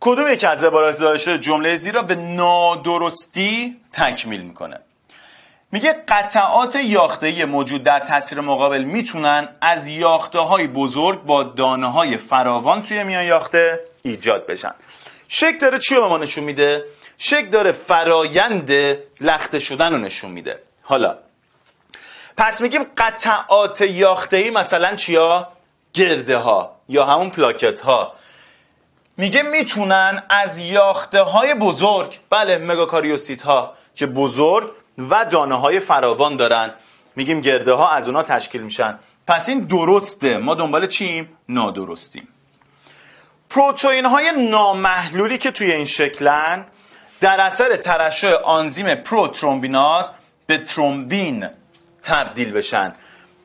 کدوم یکی از عبارات داده شده جمله زیر را به نادرستی تکمیل میکنه میگه قطعات یاختهی موجود در تاثیر مقابل میتونن از یاخته های بزرگ با دانه های فراوان توی میان یاخته ایجاد بشن شک داره چی رو به ما نشون میده؟ شک داره فرایند لخته شدن رو نشون میده حالا پس میگیم قطعات ای مثلا چیا؟ گرده ها یا همون پلاکت ها میگه میتونن از یاخته های بزرگ بله مگاکاریوسیت ها که بزرگ و دانه های فراوان دارن میگیم گرده ها از اونا تشکیل میشن پس این درسته ما دنبال چیم؟ نادرستیم پروتئین های نامحلولی که توی این شکلن در اثر ترشح آنزیم پروترومبیناز به ترومبین تبدیل بشن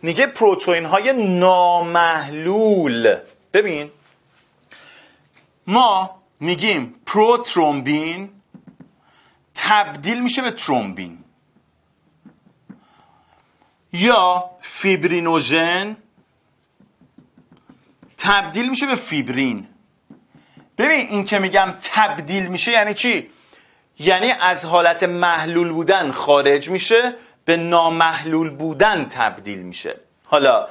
میگه پروتئین های نامحلول ببین ما میگیم پروترومبین تبدیل میشه به ترومبین یا فیبرینوژن تبدیل میشه به فیبرین ببین این که میگم تبدیل میشه یعنی چی؟ یعنی از حالت محلول بودن خارج میشه به نامحلول بودن تبدیل میشه حالا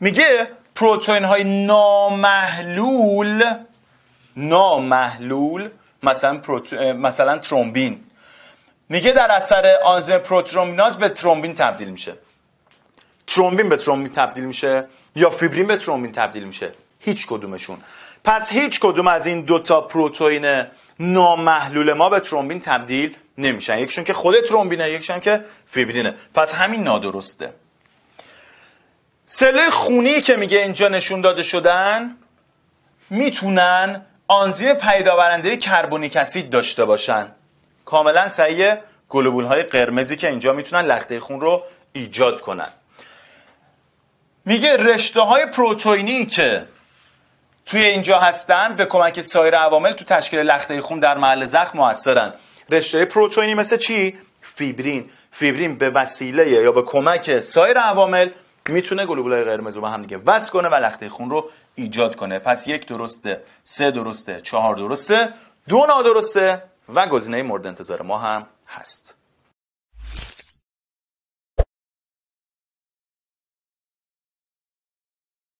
میگه پروتئین های نامحلول نامحلول مثلا, ترمبین مثلا ترومبین میگه در اثر آنزیم پروترومبیناز به ترومبین تبدیل میشه ترومبین به ترومبین تبدیل میشه یا فیبرین به ترومبین تبدیل میشه هیچ کدومشون پس هیچ کدوم از این دوتا پروتئین نامحلول ما به ترومبین تبدیل نمیشن یکشون که خود ترومبینه یکشون که فیبرینه پس همین نادرسته سله خونی که میگه اینجا نشون داده شدن میتونن آنزیم پیداورنده کربونیک اسید داشته باشن کاملا سعی گلوبول های قرمزی که اینجا میتونن لخته خون رو ایجاد کنن میگه رشته های پروتئینی که توی اینجا هستن به کمک سایر عوامل تو تشکیل لخته خون در محل زخم موثرن رشته پروتئینی مثل چی فیبرین فیبرین به وسیله یا به کمک سایر عوامل میتونه گلوبولای قرمز رو به هم دیگه کنه و لخته خون رو ایجاد کنه پس یک درسته سه درسته چهار درسته دو نادرسته و گزینه مورد انتظار ما هم هست